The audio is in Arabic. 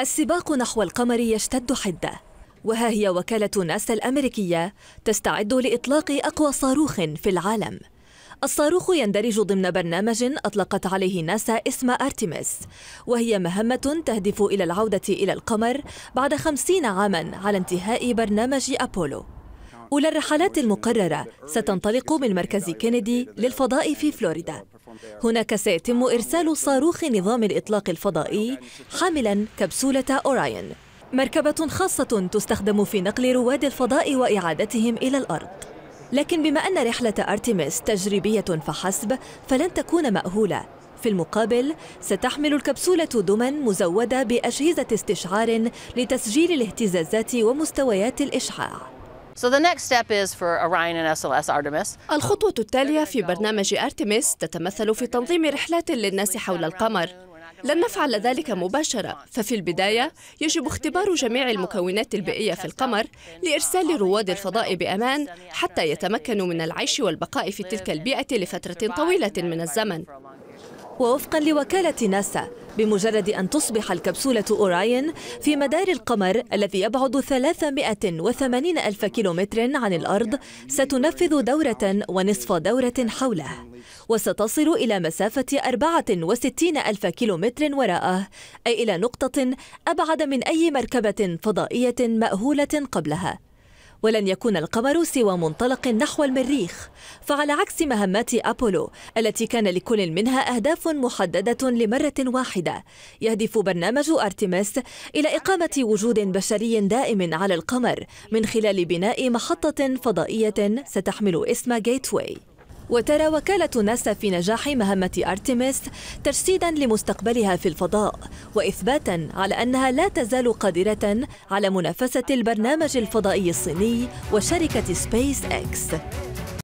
السباق نحو القمر يشتد حدة وها هي وكالة ناسا الأمريكية تستعد لإطلاق أقوى صاروخ في العالم الصاروخ يندرج ضمن برنامج أطلقت عليه ناسا اسم أرتيميس وهي مهمة تهدف إلى العودة إلى القمر بعد خمسين عاما على انتهاء برنامج أبولو أولى الرحلات المقررة ستنطلق من مركز كينيدي للفضاء في فلوريدا هناك سيتم إرسال صاروخ نظام الإطلاق الفضائي حاملا كبسولة أوراين مركبة خاصة تستخدم في نقل رواد الفضاء وإعادتهم إلى الأرض لكن بما أن رحلة أرتيميس تجريبية فحسب فلن تكون مأهولة في المقابل ستحمل الكبسولة دما مزودة بأجهزة استشعار لتسجيل الاهتزازات ومستويات الإشعاع الخطوة التالية في برنامج أرتميس تتمثل في تنظيم رحلات للناس حول القمر لن نفعل ذلك مباشرة ففي البداية يجب اختبار جميع المكونات البيئية في القمر لإرسال رواد الفضاء بأمان حتى يتمكنوا من العيش والبقاء في تلك البيئة لفترة طويلة من الزمن ووفقا لوكالة ناسا بمجرد أن تصبح الكبسولة أوراين في مدار القمر الذي يبعد 380 ألف كيلومتر عن الأرض ستنفذ دورة ونصف دورة حوله وستصل إلى مسافة 64 ألف كيلومتر وراءه أي إلى نقطة أبعد من أي مركبة فضائية مأهولة قبلها ولن يكون القمر سوى منطلق نحو المريخ فعلى عكس مهمات أبولو التي كان لكل منها أهداف محددة لمرة واحدة يهدف برنامج أرتمس إلى إقامة وجود بشري دائم على القمر من خلال بناء محطة فضائية ستحمل اسم جيتوي وترى وكالة ناسا في نجاح مهمة أرتميس تجسيدا لمستقبلها في الفضاء وإثباتا على أنها لا تزال قادرة على منافسة البرنامج الفضائي الصيني وشركة سبيس إكس